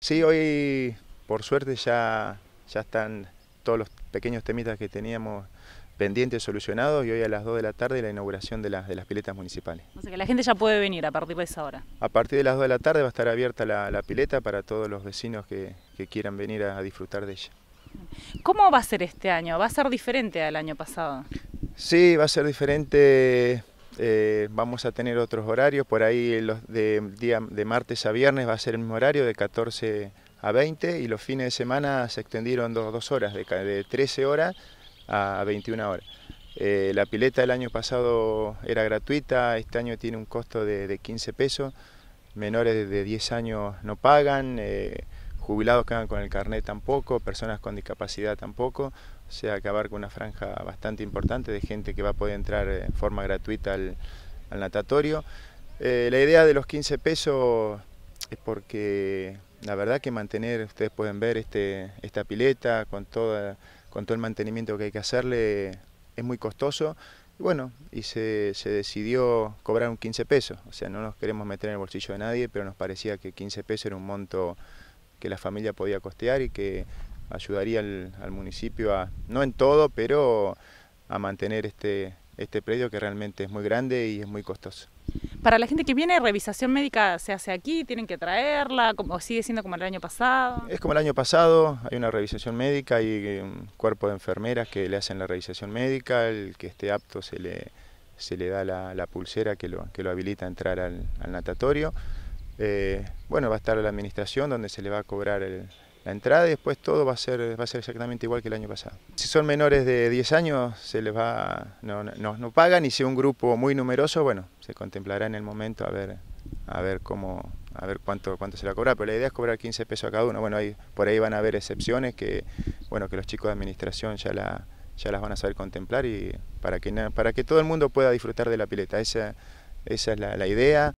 Sí, hoy por suerte ya, ya están todos los pequeños temitas que teníamos pendientes solucionados y hoy a las 2 de la tarde la inauguración de las, de las piletas municipales. O sea que la gente ya puede venir a partir de esa hora. A partir de las 2 de la tarde va a estar abierta la, pileta para todos los vecinos que, quieran venir a, a, disfrutar de ella. ¿Cómo va a ser este año? ¿Va a ser diferente al año pasado? Sí, va a ser diferente eh, vamos a tener otros horarios, por ahí los de, de martes a viernes va a ser el mismo horario, de 14 a 20, y los fines de semana se extendieron dos, horas, de, 13 horas a 21 horas. Eh, la pileta el año pasado era gratuita, este año tiene un costo de, 15 pesos, menores de 10 años no pagan. Eh, jubilados que van con el carnet tampoco, personas con discapacidad tampoco, o sea, acabar con una franja bastante importante de gente que va a poder entrar eh, en forma gratuita al, natatorio. Eh, la idea de los 15 pesos es porque la verdad que mantener, ustedes pueden ver este, esta pileta con, toda, con todo el mantenimiento que hay que hacerle, es muy costoso. bueno, y se, se, decidió cobrar un 15 pesos. O sea, no nos queremos meter en el bolsillo de nadie, pero nos parecía que 15 pesos era un monto que la familia podía costear y que ayudaría al, municipio a, no en todo, pero a mantener este, este, predio que realmente es muy grande y es muy costoso. Para la gente que viene, revisación médica se hace aquí, tienen que traerla, o sigue siendo como el año pasado. Es como el año pasado, hay una revisación médica y un cuerpo de enfermeras que le hacen la revisación médica, el que esté apto se le, da la, pulsera que lo, habilita a entrar al natatorio. Eh, bueno, va a estar la administración donde se le va a cobrar la entrada y después todo va a, ser, a ser exactamente igual que el año pasado. Si son menores de 10 años, se les va, no, pagan y si es un grupo muy numeroso, bueno, se contemplará en el momento a ver, a ver cómo, a ver cuánto, cuánto se la cobra, pero la idea es cobrar 15 pesos a cada uno. Bueno, por ahí van a haber excepciones que, bueno, que los chicos de administración ya, ya las van a saber contemplar y para que, para que todo el mundo pueda disfrutar de la pileta. Esa, es la idea.